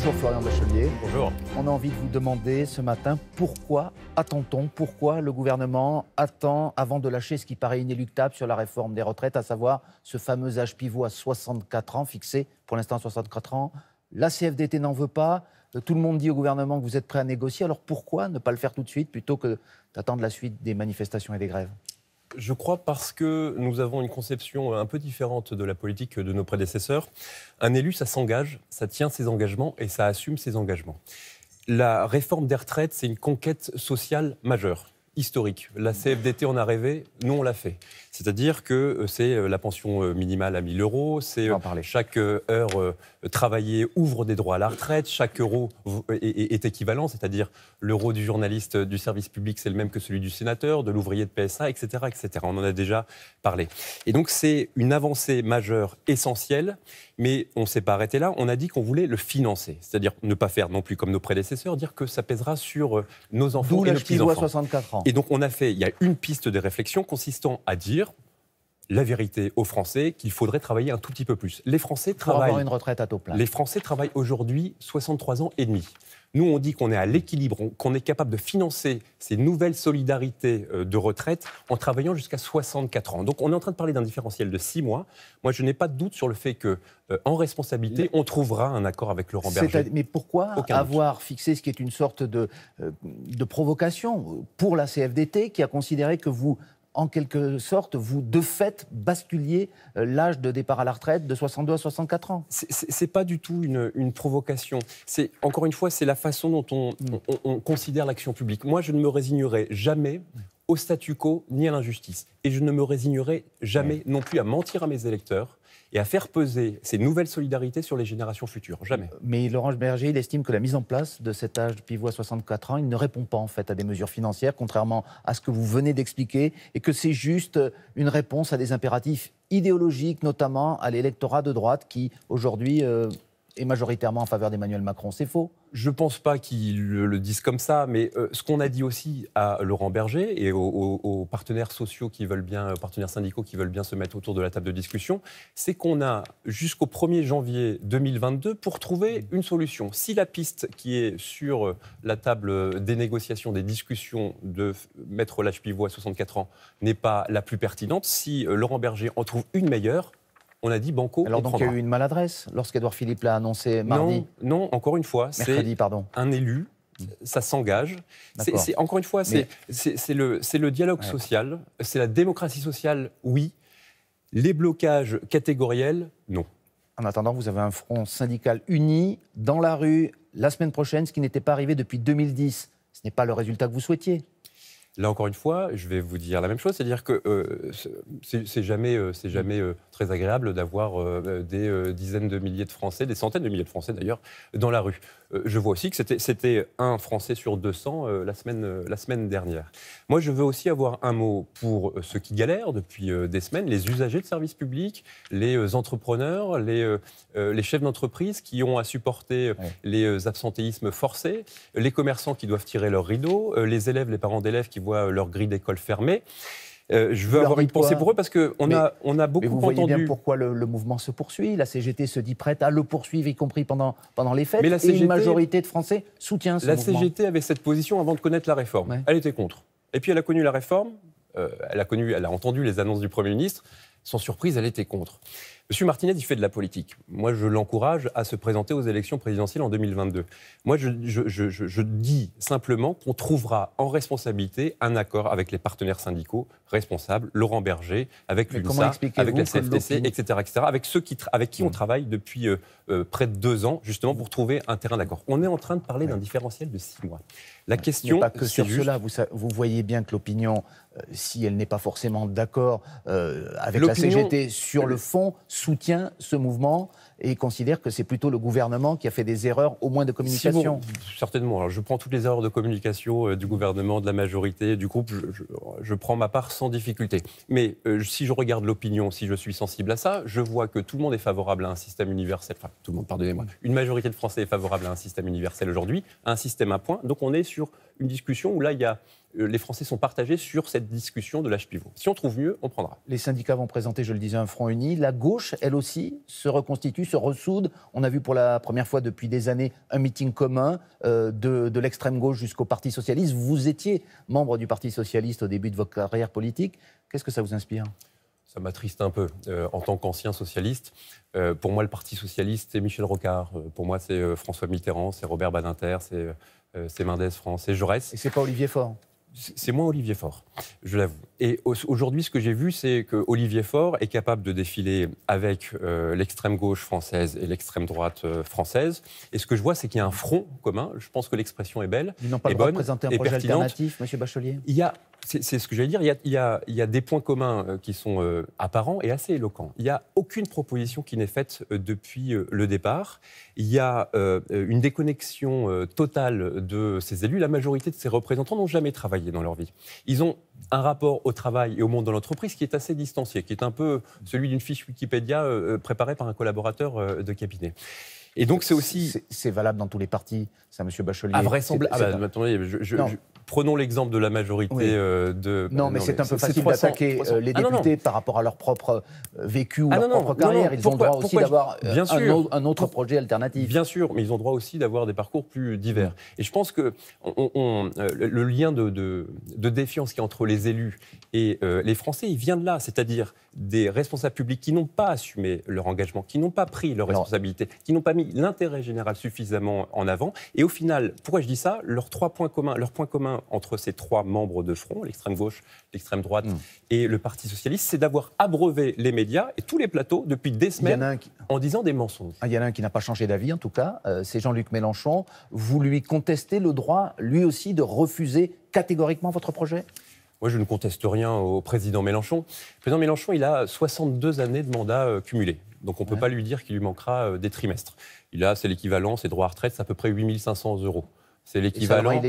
Bonjour Florian Bachelier. Bonjour. On a envie de vous demander ce matin pourquoi attend-on, pourquoi le gouvernement attend avant de lâcher ce qui paraît inéluctable sur la réforme des retraites, à savoir ce fameux âge pivot à 64 ans, fixé pour l'instant à 64 ans. La CFDT n'en veut pas. Euh, tout le monde dit au gouvernement que vous êtes prêt à négocier. Alors pourquoi ne pas le faire tout de suite plutôt que d'attendre la suite des manifestations et des grèves je crois parce que nous avons une conception euh, un peu différente de la politique de nos prédécesseurs. Un élu, ça s'engage, ça tient ses engagements et ça assume ses engagements. La réforme des retraites, c'est une conquête sociale majeure historique. La CFDT en a rêvé, nous on l'a fait. C'est-à-dire que euh, c'est euh, la pension euh, minimale à 1000 euros, c'est chaque heure travaillée ouvre des droits à la retraite, chaque euro est, équivalent, c'est-à-dire l'euro du journaliste du service public c'est le même que celui du sénateur, de l'ouvrier de PSA, etc., etc. On en a déjà parlé. Et donc c'est une avancée majeure essentielle mais on ne s'est pas arrêté là. On a dit qu'on voulait le financer. C'est-à-dire ne pas faire non plus comme nos prédécesseurs, dire que ça pèsera sur euh, nos enfants et nos petits-enfants. 64 ans. Et donc on a fait, il y a une piste de réflexion consistant à dire, la vérité aux Français qu'il faudrait travailler un tout petit peu plus. Les Français travaillent. une retraite à taux plein. Les Français travaillent aujourd'hui 63 ans et demi. Nous, on dit qu'on est à l'équilibre, qu'on est capable de financer ces nouvelles solidarités euh, de retraite en travaillant jusqu'à 64 ans. Donc, on est en train de parler d'un différentiel de 6 mois. Moi, je n'ai pas de doute sur le fait que, euh, en responsabilité, on trouvera un accord avec Laurent Berger. Mais pourquoi avoir fixé ce qui est une sorte de, euh, de provocation pour la CFDT qui a considéré que vous en quelque sorte, vous, de fait, basculiez euh, l'âge de départ à la retraite de 62 à 64 ans. Ce n'est pas du tout une, provocation. C'est Encore une fois, c'est la façon dont on mm. considère l'action publique. Moi, je ne me résignerai jamais au statu quo ni à l'injustice. Et je ne me résignerai jamais non plus à mentir à mes électeurs et à faire peser ces nouvelles solidarités sur les générations futures. Jamais. Mais Laurent Berger, il estime que la mise en place de cet âge de pivot à 64 ans, il ne répond pas en fait à des mesures financières, contrairement à ce que vous venez d'expliquer, et que c'est juste une réponse à des impératifs idéologiques, notamment à l'électorat de droite qui aujourd'hui... Euh, et majoritairement en faveur d'Emmanuel Macron. C'est faux. Je ne pense pas qu'ils le, disent comme ça, mais euh, ce qu'on a dit aussi à Laurent Berger et aux, partenaires sociaux qui veulent bien, partenaires syndicaux qui veulent bien se mettre autour de la table de discussion, c'est qu'on a jusqu'au 1er janvier 2022 pour trouver une solution. Si la piste qui est sur la table des négociations, des discussions de mettre l'âge pivot à 64 ans n'est pas la plus pertinente, si euh, Laurent Berger en trouve une meilleure, on a dit Banco. Alors donc il y a eu une maladresse lorsqu'Edouard Philippe l'a annoncé mardi. Non, encore une fois, c'est un élu. Hmm. Ça s'engage. C'est encore une fois, c'est le, dialogue social, c'est la démocratie sociale, oui. Les blocages catégoriels, non. En attendant, vous avez un front syndical uni dans la rue la semaine prochaine, ce qui n'était pas arrivé depuis 2010. Ce n'est pas le résultat que vous souhaitiez. Là encore une fois, je vais vous dire la même chose, c'est-à-dire que euh, c'est jamais, euh, jamais euh, très agréable d'avoir des dizaines de milliers de Français, des centaines de milliers de Français d'ailleurs, dans la rue. je vois aussi que c'était un Français sur 200 la, semaine, la semaine dernière. Moi, je veux aussi avoir un mot pour ceux qui galèrent depuis des semaines, les usagers de services publics, les entrepreneurs, les, les chefs d'entreprise qui ont à supporter les absentéismes forcés, les commerçants qui doivent tirer leurs rideaux, les élèves, les parents d'élèves qui euh, leur grille d'école fermée. Euh, je veux avoir une pensée pour eux parce qu'on a, on a beaucoup mais bien pourquoi le, mouvement se poursuit. La CGT se dit prête à le poursuivre, y compris pendant, pendant les fêtes. Mais la une majorité de Français soutient ce la mouvement. La CGT avait cette position avant de connaître la réforme. Elle était contre. Et puis elle a connu la réforme, euh, elle, a connu, elle a entendu les annonces du Premier ministre. Sans surprise, elle était contre. Monsieur Martinez, il fait de la politique. Moi, je l'encourage à se présenter aux élections présidentielles en 2022. Moi, je, dis simplement qu'on trouvera en responsabilité un accord avec les partenaires syndicaux responsables, Laurent Berger, avec l'UNSA, avec la CFTC, etc., etc., avec ceux qui avec qui on hmm. travaille depuis euh, euh, près de deux ans, justement, pour trouver un terrain d'accord. On est en train de parler d'un différentiel de six mois. La question. Pas que sur cela, vous, vous voyez bien que l'opinion, euh, si elle n'est pas forcément d'accord avec la CGT sur le fond, soutient ce mouvement et considère que c'est plutôt le gouvernement qui a fait des erreurs, au moins de communication. certainement. je prends toutes les erreurs de communication euh, du gouvernement, de la majorité, du groupe. Je, prends ma part sans difficulté. Mais euh, si je regarde l'opinion, si je suis sensible à ça, je vois que tout le monde est favorable à un système universel. Enfin, tout le monde, pardonnez-moi. Une majorité de Français est favorable à un système universel aujourd'hui, à un système à points. Donc, on est sur une discussion où là, il y a euh, les Français sont partagés sur cette discussion de l'âge pivot. Si on trouve mieux, on prendra. Les syndicats vont présenter, je le disais, un front uni. La gauche, elle aussi, se reconstitue, se ressoude. On a vu pour la première fois depuis des années un meeting commun euh, de, l'extrême gauche jusqu'au Parti socialiste. Vous étiez membre du Parti socialiste au début de votre carrière politique. Qu'est-ce que ça vous inspire ça m'attriste un peu euh, en tant qu'ancien socialiste. pour moi, le Parti socialiste, c'est Michel Rocard. pour moi, c'est François Mitterrand, c'est Robert Badinter, c'est Mendes Mendès France, c'est Jaurès. Et c'est pas Olivier Faure c'est moi, Olivier Faure, je l'avoue. Et aujourd'hui, ce que j'ai vu, c'est que Olivier Faure est capable de défiler avec euh, l'extrême gauche française et l'extrême droite euh, française. Et ce que je vois, c'est qu'il y a un front commun. Je pense que l'expression est belle. Ils n'ont pas le de présenter un projet alternatif, M. Bachelier Il y a, c'est ce que j'allais dire, il y, a, il y, a, des points communs euh, qui sont apparents et assez éloquents. Il n'y a aucune proposition qui n'est faite depuis le départ. Il y a une déconnexion totale de ces élus. La majorité de ces représentants n'ont jamais travaillé dans leur vie. Ils ont un rapport au travail et au monde de l'entreprise qui est assez distancié, qui est un peu celui d'une fiche Wikipédia euh, préparée par un collaborateur euh, de cabinet donc c'est aussi... C'est valable dans tous les partis, ça, M. Bachelier. Ah, vraisemblable. Ah, bah, prenons l'exemple de la majorité euh, de... Non, mais, c'est un peu facile d'attaquer euh, les ah, députés par rapport à leur propre euh, vécu ou leur propre carrière. ils ont le droit aussi d'avoir un, autre projet alternatif. Bien sûr, mais ils ont droit aussi d'avoir des parcours plus divers. Mm. Et je pense que le lien de, de, de défiance qui entre les élus et euh, les Français, ils viennent de là, c'est-à-dire des responsables publics qui n'ont pas assumé leur engagement, qui n'ont pas pris leurs responsabilités, qui n'ont pas mis l'intérêt général suffisamment en avant. Et au final, pourquoi je dis ça Leurs trois points communs, leur point commun entre ces trois membres de front, l'extrême gauche, l'extrême droite hmm. et le Parti socialiste, c'est d'avoir abreuvé les médias et tous les plateaux depuis des semaines en, disant des mensonges. Ah, il y en a un qui n'a pas changé d'avis, en tout cas, euh, c'est Jean-Luc Mélenchon. Vous lui contestez le droit, lui aussi, de refuser catégoriquement votre projet moi, je ne conteste rien au président Mélenchon. président Mélenchon, il a 62 années de mandat euh, cumulé. Donc on ne peut pas lui dire qu'il lui manquera euh, des trimestres. Il a, c'est l'équivalent, ses droits à retraite, c'est à peu près 8500 euros. C'est l'équivalent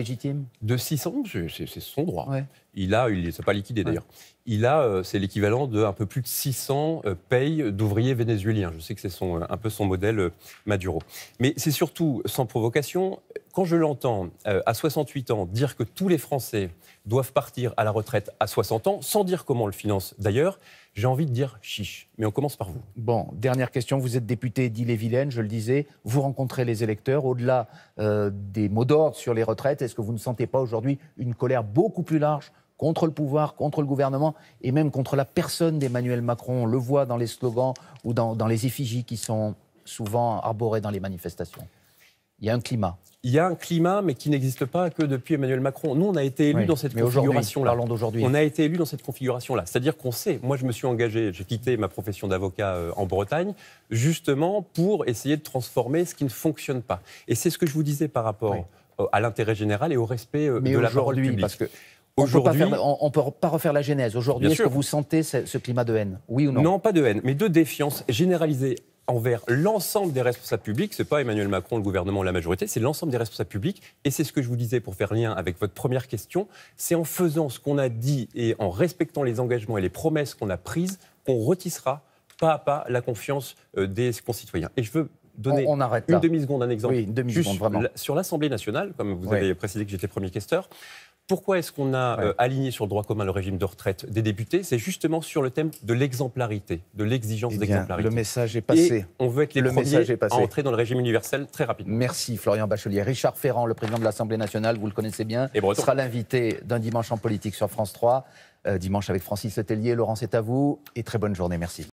de 600, c'est son droit. Il a, il n'est pas liquidé d'ailleurs. Il a, euh, c'est l'équivalent de un peu plus de 600 payes d'ouvriers vénézuéliens. Je sais que c'est un peu son modèle Maduro. Mais c'est surtout sans provocation quand je l'entends euh, à 68 ans dire que tous les Français doivent partir à la retraite à 60 ans, sans dire comment on le finance d'ailleurs, j'ai envie de dire chiche. Mais on commence par vous. Bon, dernière question. Vous êtes député d'Ille-et-Vilaine, je le disais. Vous rencontrez les électeurs. Au-delà euh, des mots d'ordre sur les retraites, est-ce que vous ne sentez pas aujourd'hui une colère beaucoup plus large contre le pouvoir, contre le gouvernement et même contre la personne d'Emmanuel Macron On le voit dans les slogans ou dans, dans les effigies qui sont souvent arborées dans les manifestations. Il y a un climat il y a un climat, mais qui n'existe pas que depuis Emmanuel Macron. Nous, on a été élus dans cette configuration-là. On a été élus dans cette configuration-là. C'est-à-dire qu'on sait. Moi, je me suis engagé, j'ai quitté ma profession d'avocat euh, en Bretagne, justement pour essayer de transformer ce qui ne fonctionne pas. Et c'est ce que je vous disais par rapport euh, à l'intérêt général et au respect euh, de la parole publique. Parce que Aujourd'hui, on ne peut pas refaire la genèse. Aujourd'hui, est-ce que vous sentez ce, ce climat de haine Oui ou non Non, pas de haine, mais de défiance généralisée envers l'ensemble des responsables publics. Ce n'est pas Emmanuel Macron, le gouvernement, la majorité, c'est l'ensemble des responsables publics. Et c'est ce que je vous disais pour faire lien avec votre première question. C'est en faisant ce qu'on a dit et en respectant les engagements et les promesses qu'on a prises qu'on retissera pas à pas la confiance euh, des concitoyens. Et je veux donner une demi-seconde un exemple sur l'Assemblée nationale, comme vous avez précisé que j'étais premier questeur. Pourquoi est-ce qu'on a euh, aligné sur le droit commun le régime de retraite des députés C'est justement sur le thème de l'exemplarité, de l'exigence eh d'exemplarité. Le message est passé. on veut être les le premiers est passé. à entrer dans le régime universel très rapidement. Merci Florian Bachelier. Richard Ferrand, le président de l'Assemblée nationale, vous le connaissez bien, Et sera l'invité d'un dimanche en politique sur France 3. Euh, dimanche avec Francis Letellier. Laurent, c'est à vous et très bonne journée. Merci.